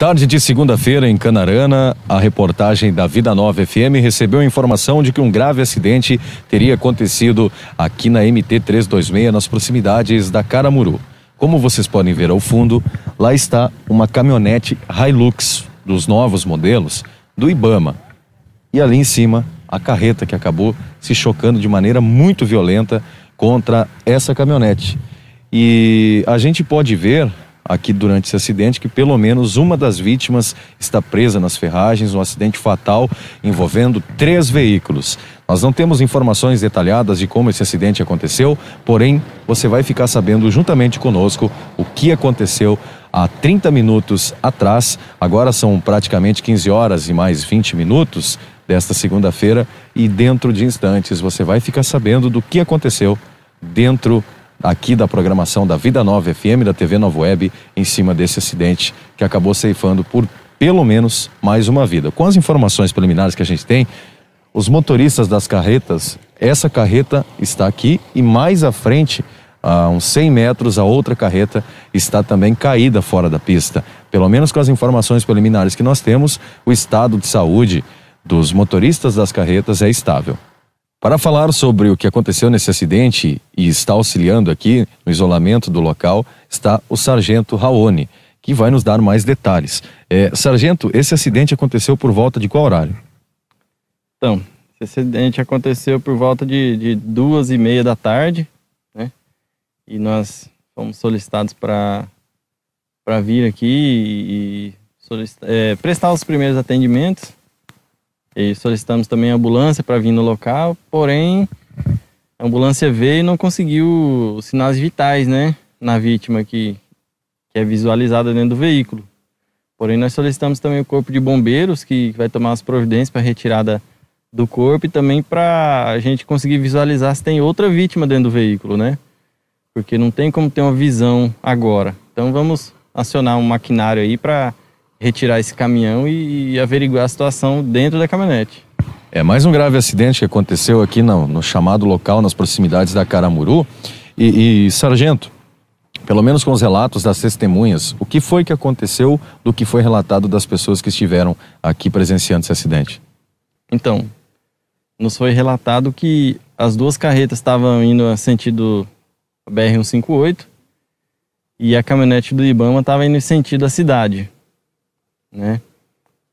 Tarde de segunda-feira em Canarana, a reportagem da Vida Nova FM recebeu a informação de que um grave acidente teria acontecido aqui na MT 326, nas proximidades da Caramuru. Como vocês podem ver ao fundo, lá está uma caminhonete Hilux dos novos modelos do Ibama. E ali em cima, a carreta que acabou se chocando de maneira muito violenta contra essa caminhonete. E a gente pode ver aqui durante esse acidente que pelo menos uma das vítimas está presa nas ferragens, um acidente fatal envolvendo três veículos. Nós não temos informações detalhadas de como esse acidente aconteceu, porém você vai ficar sabendo juntamente conosco o que aconteceu há 30 minutos atrás. Agora são praticamente 15 horas e mais 20 minutos desta segunda-feira e dentro de instantes você vai ficar sabendo do que aconteceu dentro aqui da programação da Vida Nova FM, da TV Novo Web, em cima desse acidente que acabou ceifando por pelo menos mais uma vida. Com as informações preliminares que a gente tem, os motoristas das carretas, essa carreta está aqui e mais à frente, a uns 100 metros, a outra carreta está também caída fora da pista. Pelo menos com as informações preliminares que nós temos, o estado de saúde dos motoristas das carretas é estável. Para falar sobre o que aconteceu nesse acidente e está auxiliando aqui no isolamento do local, está o sargento Raoni, que vai nos dar mais detalhes. É, sargento, esse acidente aconteceu por volta de qual horário? Então, esse acidente aconteceu por volta de, de duas e meia da tarde, né? E nós fomos solicitados para vir aqui e, e é, prestar os primeiros atendimentos e solicitamos também ambulância para vir no local, porém a ambulância veio e não conseguiu os sinais vitais, né, na vítima que, que é visualizada dentro do veículo. Porém, nós solicitamos também o corpo de bombeiros que vai tomar as providências para retirada do corpo e também para a gente conseguir visualizar se tem outra vítima dentro do veículo, né? Porque não tem como ter uma visão agora. Então vamos acionar um maquinário aí para retirar esse caminhão e, averiguar a situação dentro da caminhonete. É mais um grave acidente que aconteceu aqui no, no chamado local, nas proximidades da Caramuru. E, e, sargento, pelo menos com os relatos das testemunhas, o que foi que aconteceu do que foi relatado das pessoas que estiveram aqui presenciando esse acidente? Então, nos foi relatado que as duas carretas estavam indo a sentido BR-158 e a caminhonete do Ibama estava indo em sentido da cidade né?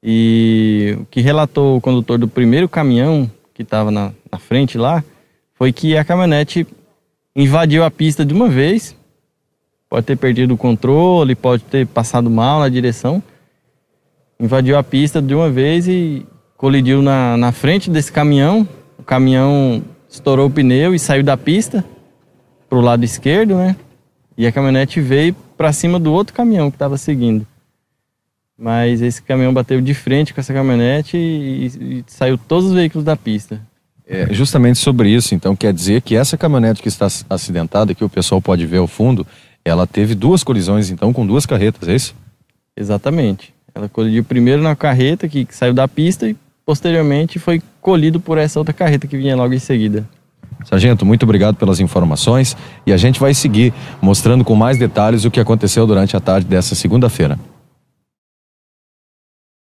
E o que relatou o condutor do primeiro caminhão que estava na, na frente lá foi que a caminhonete invadiu a pista de uma vez. Pode ter perdido o controle, pode ter passado mal na direção. Invadiu a pista de uma vez e colidiu na, na frente desse caminhão. O caminhão estourou o pneu e saiu da pista para o lado esquerdo, né? E a caminhonete veio para cima do outro caminhão que estava seguindo. Mas esse caminhão bateu de frente com essa caminhonete e, e saiu todos os veículos da pista. É, justamente sobre isso, então, quer dizer que essa caminhonete que está acidentada, que o pessoal pode ver ao fundo, ela teve duas colisões, então, com duas carretas, é isso? Exatamente. Ela colidiu primeiro na carreta que, que saiu da pista e posteriormente foi colhido por essa outra carreta que vinha logo em seguida. Sargento, muito obrigado pelas informações e a gente vai seguir mostrando com mais detalhes o que aconteceu durante a tarde dessa segunda-feira.